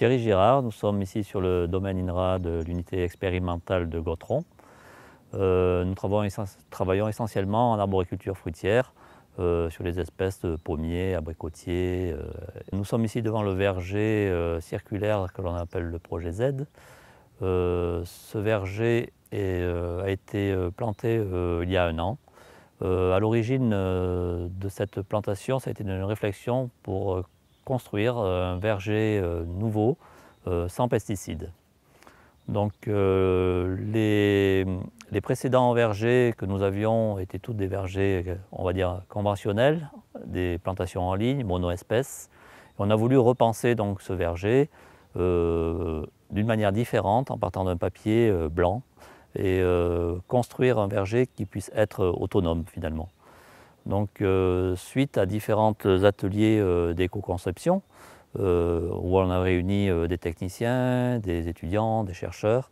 Thierry Girard, nous sommes ici sur le domaine INRA de l'unité expérimentale de Gautron. Euh, nous travaillons, essentiellement en arboriculture fruitière, euh, sur les espèces de pommiers, abricotiers. Euh. Nous sommes ici devant le verger circulaire que l'on appelle le projet Z. ce verger a été planté il y a un an. à l'origine de cette plantation, ça a été une réflexion pour construire euh, un verger euh, nouveau euh, sans pesticides. Donc les, les, précédents vergers que nous avions étaient tous des vergers, on va dire, conventionnels, des plantations en ligne, mono-espèces. On a voulu repenser donc ce verger d'une manière différente en partant d'un papier blanc et construire un verger qui puisse être autonome finalement. Donc, euh, suite à différents ateliers euh, d'éco-conception, euh, où on a réuni des techniciens, des étudiants, des chercheurs,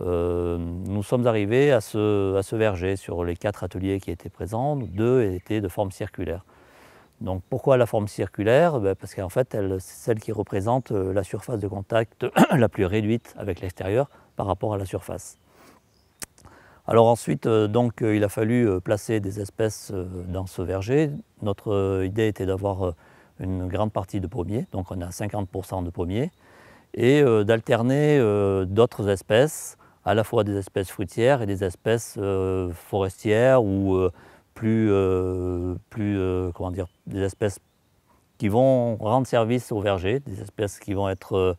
nous sommes arrivés à ce, verger. Sur les quatre ateliers qui étaient présents, deux étaient de forme circulaire. Donc pourquoi la forme circulaire ben, Parce qu'en fait, c'est celle qui représente la surface de contact la plus réduite avec l'extérieur par rapport à la surface. Alors ensuite, euh, donc, euh, il a fallu euh, placer des espèces dans ce verger. Notre idée était d'avoir une grande partie de pommiers, donc on a 50% de pommiers, et d'alterner d'autres espèces, à la fois des espèces fruitières et des espèces forestières ou plus, plus comment dire, des espèces qui vont rendre service au verger, des espèces qui vont être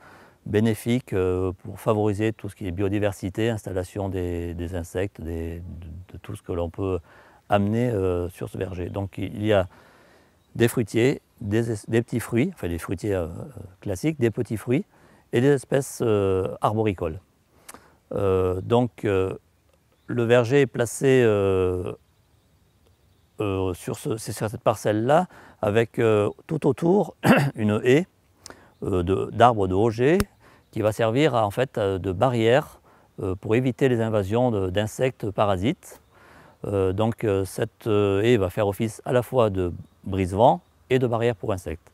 bénéfique euh, pour favoriser tout ce qui est biodiversité, installation des, insectes, de, tout ce que l'on peut amener euh, sur ce verger. Donc il y a des fruitiers, des, petits fruits, enfin des fruitiers euh, classiques, des petits fruits et des espèces arboricoles. donc le verger est placé sur, cette parcelle-là, avec tout autour une haie d'arbres de, roger, qui va servir en fait euh, de barrière euh, pour éviter les invasions d'insectes parasites. Euh, donc cette haie va faire office à la fois de brise-vent et de barrière pour insectes.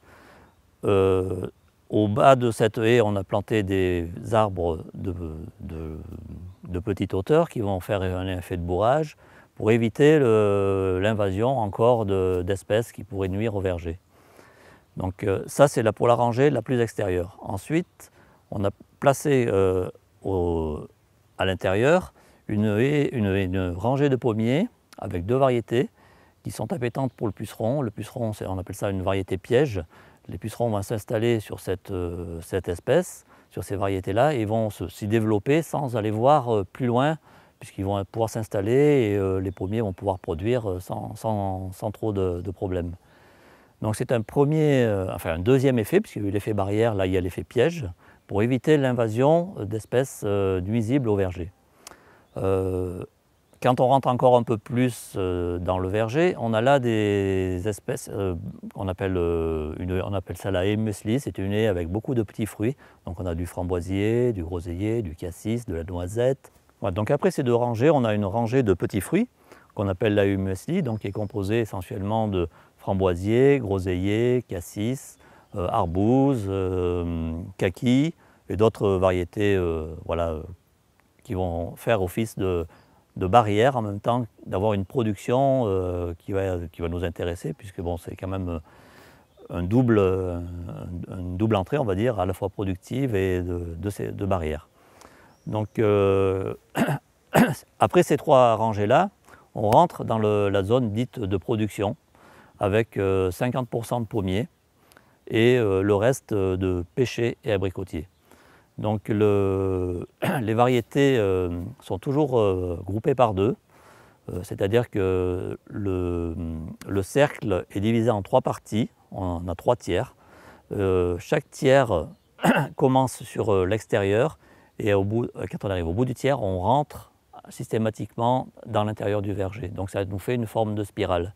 au bas de cette haie, on a planté des arbres de, petite hauteur qui vont faire un effet de bourrage pour éviter l'invasion encore d'espèces qui pourraient nuire au verger. Donc ça, c'est pour la rangée la plus extérieure. Ensuite, on a placé euh, à l'intérieur une, rangée de pommiers avec deux variétés qui sont appétantes pour le puceron. Le puceron, on appelle ça une variété piège. Les pucerons vont s'installer sur cette, euh, espèce, sur ces variétés-là, et vont s'y développer sans aller voir euh, plus loin, puisqu'ils vont pouvoir s'installer et les pommiers vont pouvoir produire sans, trop de, problèmes. Donc c'est un un deuxième effet, puisqu'il y a l'effet barrière, là il y a l'effet piège pour éviter l'invasion d'espèces euh, nuisibles au verger. Euh, quand on rentre encore un peu plus euh, dans le verger, on a là des espèces qu'on appelle, une, on appelle ça la c'est une haie avec beaucoup de petits fruits. Donc on a du framboisier, du groseillier, du cassis, de la noisette. donc après ces deux rangées, on a une rangée de petits fruits qu'on appelle la humusli, donc qui est composée essentiellement de framboisier, groseillier, cassis, euh, arbouses, euh, kaki et d'autres variétés euh, voilà, qui vont faire office de, barrière en même temps d'avoir une production qui, va, qui va nous intéresser, puisque bon, c'est quand même un double, double entrée, on va dire, à la fois productive et de, de, barrière. Donc après ces trois rangées-là, on rentre dans la zone dite de production avec 50% de pommiers et euh, le reste euh, de pêcher et abricotier. Donc les variétés euh, sont toujours groupées par deux, c'est-à-dire que le, cercle est divisé en trois parties, on a trois tiers. chaque tiers commence sur l'extérieur et quand on arrive au bout du tiers, on rentre systématiquement dans l'intérieur du verger. Donc ça nous fait une forme de spirale.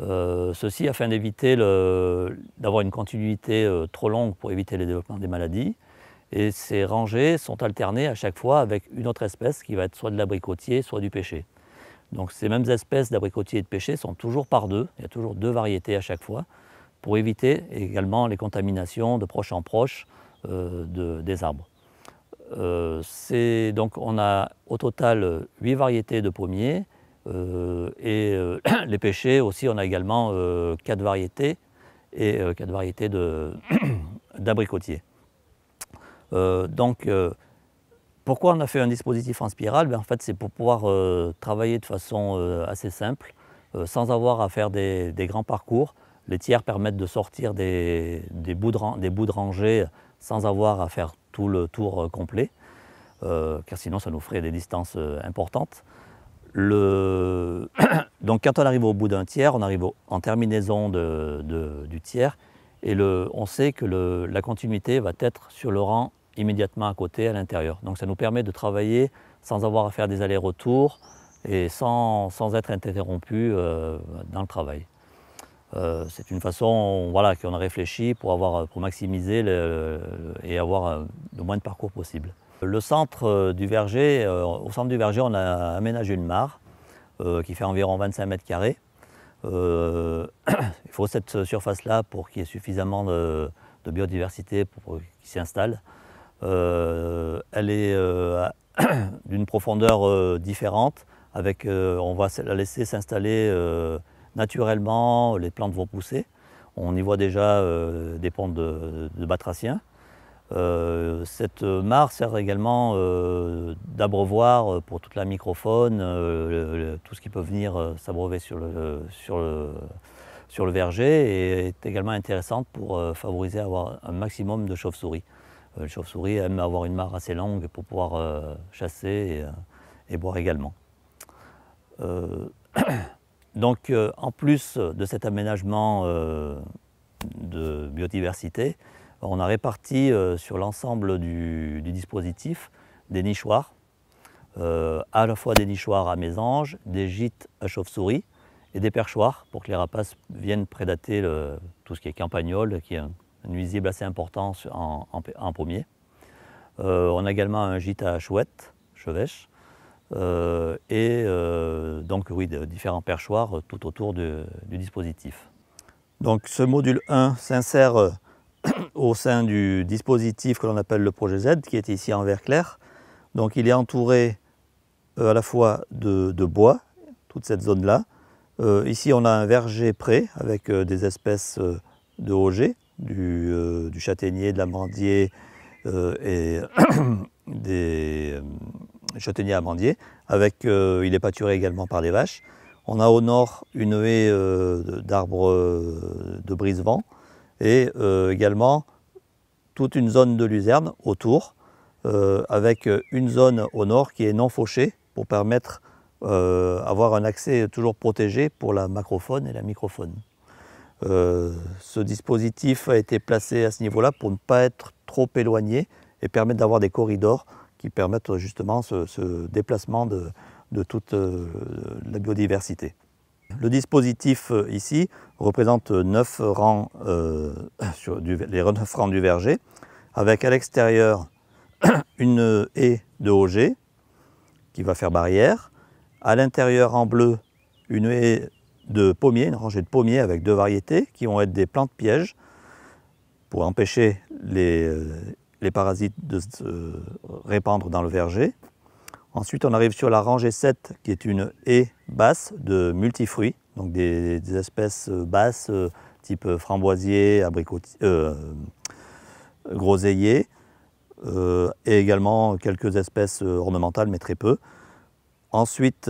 Euh, ceci afin d'éviter d'avoir une continuité euh, trop longue pour éviter le développement des maladies. Et ces rangées sont alternées à chaque fois avec une autre espèce qui va être soit de l'abricotier, soit du pêcher. Donc ces mêmes espèces d'abricotier et de pêcher sont toujours par deux, il y a toujours deux variétés à chaque fois, pour éviter également les contaminations de proche en proche euh, des arbres. donc on a au total huit variétés de pommiers, euh, et euh, les pêchers aussi, on a également euh, quatre variétés et quatre variétés d'abricotiers. donc, pourquoi on a fait un dispositif en spirale ben, En fait, c'est pour pouvoir travailler de façon assez simple, sans avoir à faire des, grands parcours. Les tiers permettent de sortir des, bouts, de, des bouts sans avoir à faire tout le tour complet, car sinon ça nous ferait des distances importantes. Donc quand on arrive au bout d'un tiers, on arrive en terminaison du tiers, et on sait que la continuité va être sur le rang immédiatement à côté, à l'intérieur. Donc ça nous permet de travailler sans avoir à faire des allers-retours et sans, être interrompu euh, dans le travail. Euh, c'est une façon voilà, qu'on a réfléchi pour, avoir, pour maximiser et avoir euh, le moins de parcours possible. Le centre euh, du verger, euh, au centre du verger, on a aménagé une mare euh, qui fait environ 25 mètres carrés. il faut cette surface-là pour qu'il y ait suffisamment de, biodiversité pour qu'il s'installe. elle est d'une profondeur différente. Avec, on va la laisser s'installer naturellement, les plantes vont pousser. On y voit déjà des pontes de batraciens. Euh, cette mare sert également euh, d'abreuvoir euh, pour toute la microfaune, tout ce qui peut venir s'abreuver sur le, verger et est également intéressante pour favoriser avoir un maximum de chauves-souris. les chauves-souris aiment avoir une mare assez longue pour pouvoir chasser et, boire également. donc en plus de cet aménagement de biodiversité, on a réparti euh, sur l'ensemble du, dispositif des nichoirs, euh, à la fois des nichoirs à mésanges, des gîtes à chauves-souris et des perchoirs pour que les rapaces viennent prédater tout ce qui est campagnol, qui est un nuisible assez important en, premier. pommier. Euh, on a également un gîte à chouette, chevêche, et donc oui, différents perchoirs tout autour du, du dispositif. Donc ce module 1 s'insère au sein du dispositif que l'on appelle le projet Z, qui est ici en vert clair. Donc il est entouré euh, à la fois de, bois, toute cette zone-là. Euh, ici on a un verger près avec euh, des espèces de roger, du, châtaignier, de l'amandier et des châtaigniers amandiers. Avec, il est pâturé également par les vaches. On a au nord une haie d'arbres de brise-vent et euh, également toute une zone de luzerne autour, euh, avec euh, une zone au nord qui est non fauchée pour permettre d'avoir un accès toujours protégé pour la macrophone et la microphone. ce dispositif a été placé à ce niveau-là pour ne pas être trop éloigné et permettre d'avoir des corridors qui permettent justement ce, déplacement de, toute la biodiversité. Le dispositif euh, ici représente 9 rangs, euh, du, les 9 rangs du verger, avec à l'extérieur une haie de OG qui va faire barrière, à l'intérieur en bleu une haie de pommiers, une rangée de pommiers avec deux variétés qui vont être des plantes pièges pour empêcher les euh, parasites de se répandre dans le verger. Ensuite, on arrive sur la rangée 7, qui est une haie basse de multifruits, donc des, espèces euh, basses euh, type euh, framboisier, abricotier, groseillier, et également quelques espèces ornementales, mais très peu. Ensuite,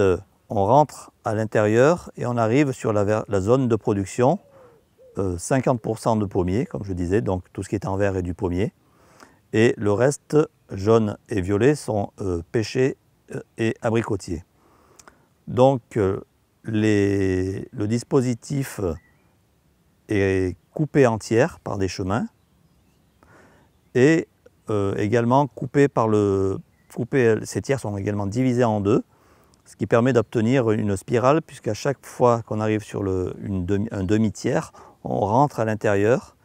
on rentre à l'intérieur et on arrive sur la, zone de production, 50% de pommiers, comme je disais, donc tout ce qui est en vert est du pommier. Et le reste, jaune et violet, sont pêchés euh, et abricotier. Donc euh, le dispositif est coupé en tiers par des chemins et euh, également coupé par le... Coupé, ces tiers sont également divisés en deux, ce qui permet d'obtenir une spirale puisqu'à chaque fois qu'on arrive sur un demi-tiers, on rentre à l'intérieur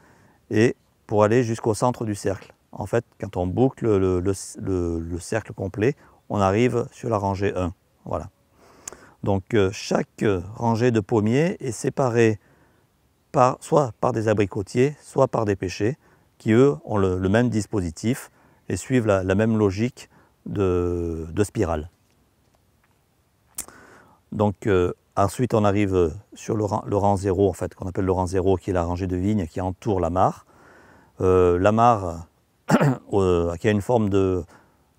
et pour aller jusqu'au centre du cercle. En fait, quand on boucle le cercle complet, on arrive sur la rangée 1. Voilà. Donc euh, chaque rangée de pommiers est séparée par, soit par des abricotiers, soit par des pêchers, qui eux ont le, même dispositif et suivent la, même logique de, spirale. Donc euh, ensuite on arrive sur le rang, 0, en fait, qu'on appelle le rang 0, qui est la rangée de vignes qui entoure la mare. Euh, la mare qui a une forme de,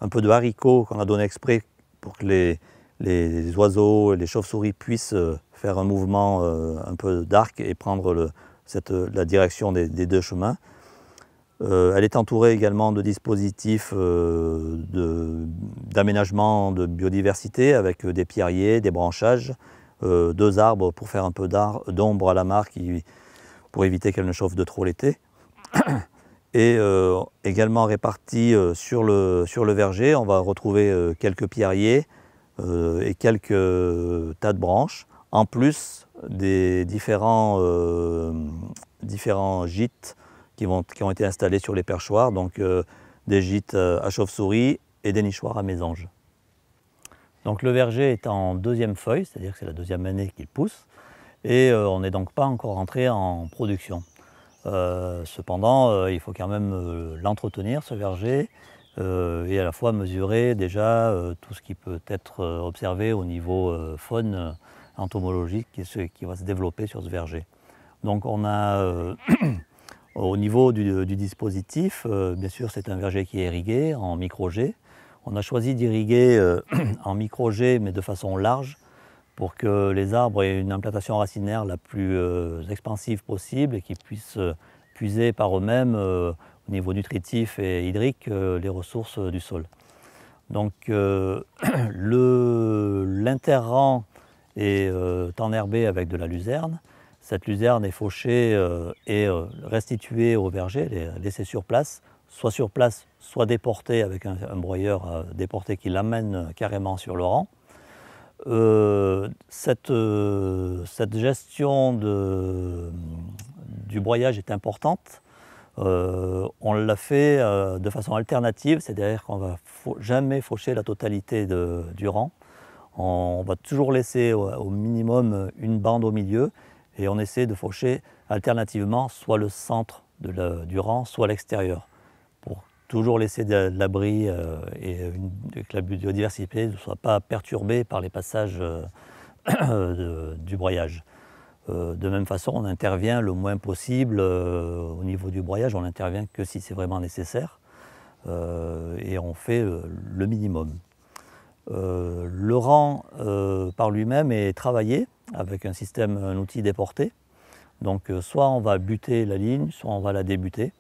un peu de haricots qu'on a donné exprès pour que les, oiseaux et les chauves-souris puissent euh, faire un mouvement euh, un peu d'arc et prendre la direction des, deux chemins. Euh, elle est entourée également de dispositifs d'aménagement de, biodiversité avec des pierriers, des branchages, deux arbres pour faire un peu d'ombre à la mare pour éviter qu'elle ne chauffe de trop l'été. Et euh, également répartis euh, sur, le, verger, on va retrouver euh, quelques pierriers et quelques tas de branches, en plus des différents, gîtes qui, ont été installés sur les perchoirs, donc des gîtes à chauve-souris et des nichoirs à mésanges. Donc le verger est en deuxième feuille, c'est-à-dire que c'est la deuxième année qu'il pousse, et on n'est donc pas encore entré en production. Euh, cependant, euh, il faut quand même euh, l'entretenir, ce verger, et à la fois mesurer déjà tout ce qui peut être observé au niveau faune entomologique et ce qui va se développer sur ce verger. Donc on a, au niveau du, dispositif, bien sûr c'est un verger qui est irrigué en micro On a choisi d'irriguer en micro mais de façon large, pour que les arbres aient une implantation racinaire la plus euh, expansive possible et qu'ils puissent euh, puiser par eux-mêmes, euh, au niveau nutritif et hydrique, les ressources du sol. Donc l'interrang est enherbé avec de la luzerne. Cette luzerne est fauchée et restituée au verger, laissée sur place, soit sur place, soit déportée avec un, un broyeur déporté qui l'amène carrément sur le rang. Euh, euh, cette, gestion du broyage est importante. Euh, on l'a fait de façon alternative, c'est-à-dire qu'on ne va jamais faucher la totalité du rang. On, va toujours laisser au, minimum une bande au milieu et on essaie de faucher alternativement soit le centre de du rang, soit l'extérieur toujours laisser de, l'abri euh, et que la biodiversité ne soit pas perturbée par les passages euh, du broyage. Euh, de même façon, on intervient le moins possible au niveau du broyage, on intervient que si c'est vraiment nécessaire et on fait le minimum. le rang par lui-même est travaillé avec un système, un outil déporté. Donc soit on va buter la ligne, soit on va la débuter.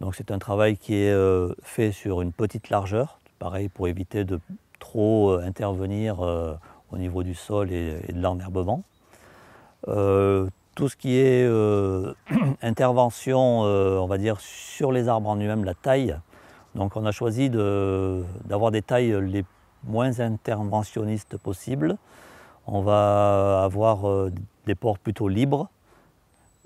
Donc c'est un travail qui est euh, fait sur une petite largeur, pareil pour éviter de trop euh, intervenir euh, au niveau du sol et, de l'enherbement. tout ce qui est intervention, on va dire, sur les arbres en lui-même, la taille. Donc on a choisi d'avoir des tailles les moins interventionnistes possibles. On va avoir des ports plutôt libres,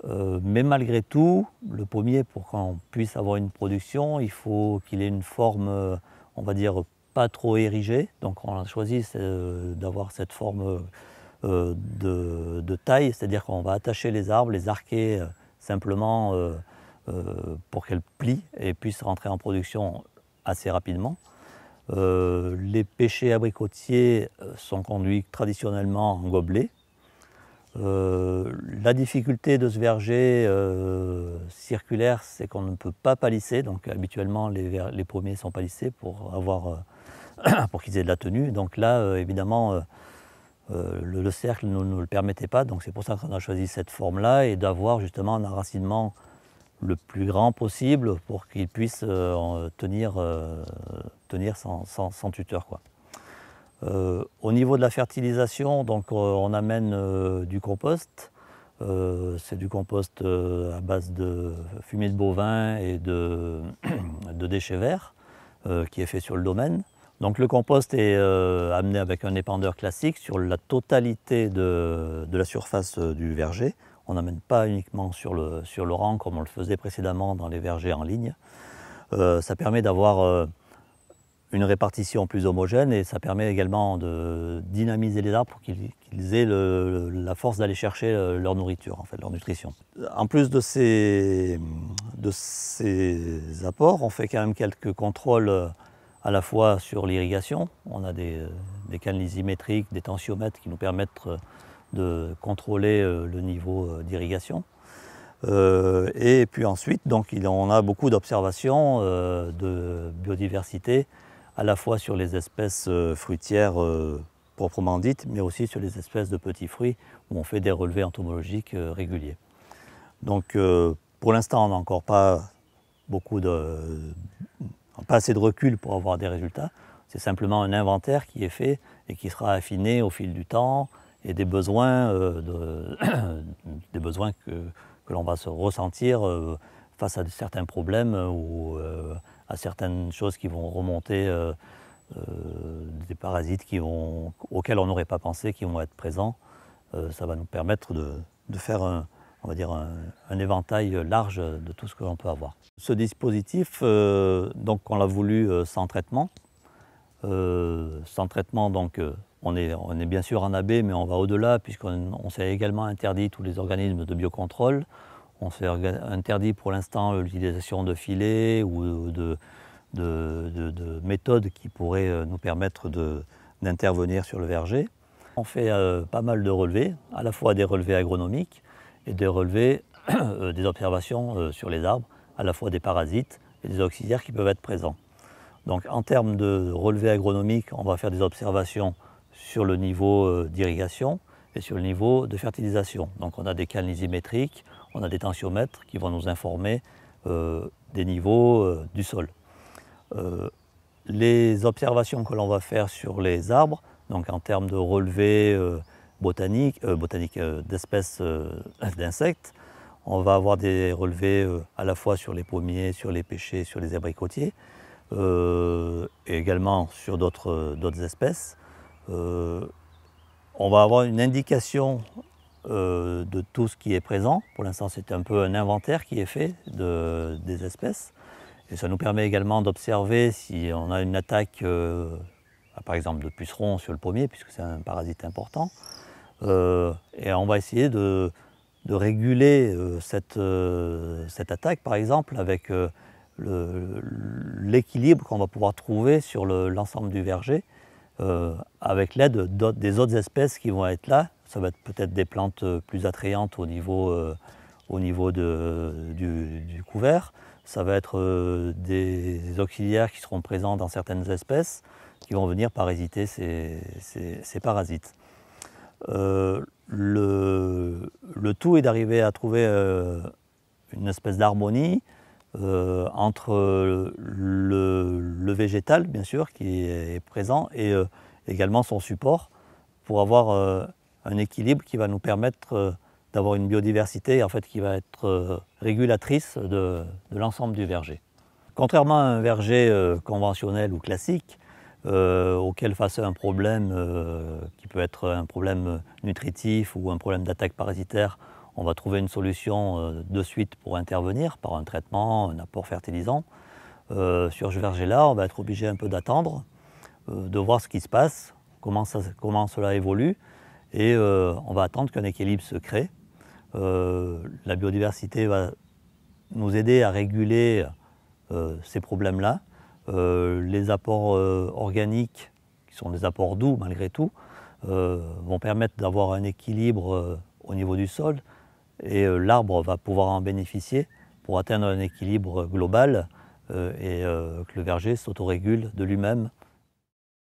euh, mais malgré tout, le pommier, pour qu'on puisse avoir une production, il faut qu'il ait une forme, euh, on va dire, pas trop érigée. Donc on a choisi euh, d'avoir cette forme de, taille, c'est-à-dire qu'on va attacher les arbres, les arquer simplement pour qu'elles plient et puissent rentrer en production assez rapidement. les pêchers abricotiers sont conduits traditionnellement en gobelet, euh, la difficulté de ce verger euh, circulaire, c'est qu'on ne peut pas palisser. Donc habituellement, les, premiers sont palissés pour, avoir, euh, pour qu'ils aient de la tenue. Donc là, évidemment, le, cercle ne nous, le permettait pas. Donc c'est pour ça qu'on a choisi cette forme-là et d'avoir justement un enracinement le plus grand possible pour qu'ils puissent tenir, tenir sans, tuteur. Quoi. Euh, au niveau de la fertilisation, donc, euh, on amène euh, du compost. c'est du compost à base de fumée de bovin et de, déchets verts qui est fait sur le domaine. Donc le compost est amené avec un épandeur classique sur la totalité de, la surface du verger. On n'amène pas uniquement sur le, sur le rang comme on le faisait précédemment dans les vergers en ligne. ça permet d'avoir une répartition plus homogène et ça permet également de dynamiser les arbres pour qu'ils aient la force d'aller chercher euh, leur nourriture, en fait, leur nutrition. En plus de ces, apports, on fait quand même quelques contrôles euh, à la fois sur l'irrigation. On a des, euh, des des tensiomètres qui nous permettent de contrôler le niveau d'irrigation. et puis ensuite, donc, on a beaucoup d'observations de biodiversité à la fois sur les espèces euh, fruitières euh, proprement dites, mais aussi sur les espèces de petits fruits où on fait des relevés entomologiques euh, réguliers. Donc pour l'instant, on n'a encore pas beaucoup de, pas assez de recul pour avoir des résultats. C'est simplement un inventaire qui est fait et qui sera affiné au fil du temps et des besoins, des besoins que, l'on va se ressentir face à certains problèmes ou à certaines choses qui vont remonter, euh, euh, des parasites qui vont, auxquels on n'aurait pas pensé, qui vont être présents. Euh, ça va nous permettre de, faire un, on va dire un, éventail large de tout ce que l'on peut avoir. Ce dispositif, donc on l'a voulu sans traitement. sans traitement, donc on est, bien sûr en AB, mais on va au-delà puisqu'on s'est également interdit tous les organismes de biocontrôle. On s'est interdit pour l'instant euh, l'utilisation de filets ou de, méthodes qui pourraient euh, nous permettre d'intervenir sur le verger. On fait euh, pas mal de relevés, à la fois des relevés agronomiques et des relevés des observations sur les arbres, à la fois des parasites et des auxiliaires qui peuvent être présents. Donc en termes de relevés agronomiques, on va faire des observations sur le niveau d'irrigation et sur le niveau de fertilisation. Donc on a des cannes on a des tensiomètres qui vont nous informer euh, des niveaux euh, du sol. Euh, les observations que l'on va faire sur les arbres, donc en termes de relevés botaniques, botaniques, d'espèces d'insectes, on va avoir des relevés à la fois sur les pommiers, sur les pêchers, sur les abricotiers, et également sur d'autres espèces. on va avoir une indication euh, de tout ce qui est présent. Pour l'instant, c'est un peu un inventaire qui est fait de, des espèces. Et ça nous permet également d'observer si on a une attaque, euh, par exemple, de pucerons sur le pommier, puisque c'est un parasite important. Euh, et on va essayer de, réguler cette, attaque, par exemple, avec l'équilibre qu'on va pouvoir trouver sur l'ensemble du verger. Euh, avec l'aide des autres espèces qui vont être là. Ça va être peut-être des plantes euh, plus attrayantes au niveau, euh, du, couvert. Ça va être des, auxiliaires qui seront présents dans certaines espèces qui vont venir parasiter ces, ces, parasites. le, tout est d'arriver à trouver une espèce d'harmonie euh, entre le, végétal, bien sûr, qui est, présent, et euh, également son support, pour avoir euh, un équilibre qui va nous permettre d'avoir une biodiversité en fait, qui va être régulatrice de, de l'ensemble du verger. Contrairement à un verger conventionnel ou classique, auquel face à un problème qui peut être un problème nutritif ou un problème d'attaque parasitaire on va trouver une solution euh, de suite pour intervenir par un traitement, un apport fertilisant. Euh, sur là, on va être obligé un peu d'attendre, euh, de voir ce qui se passe, comment, cela évolue, et euh, on va attendre qu'un équilibre se crée. la biodiversité va nous aider à réguler ces problèmes-là. les apports organiques, qui sont des apports doux malgré tout, vont permettre d'avoir un équilibre au niveau du sol, et euh, l'arbre va pouvoir en bénéficier pour atteindre un équilibre global euh, et euh, que le verger s'autorégule de lui-même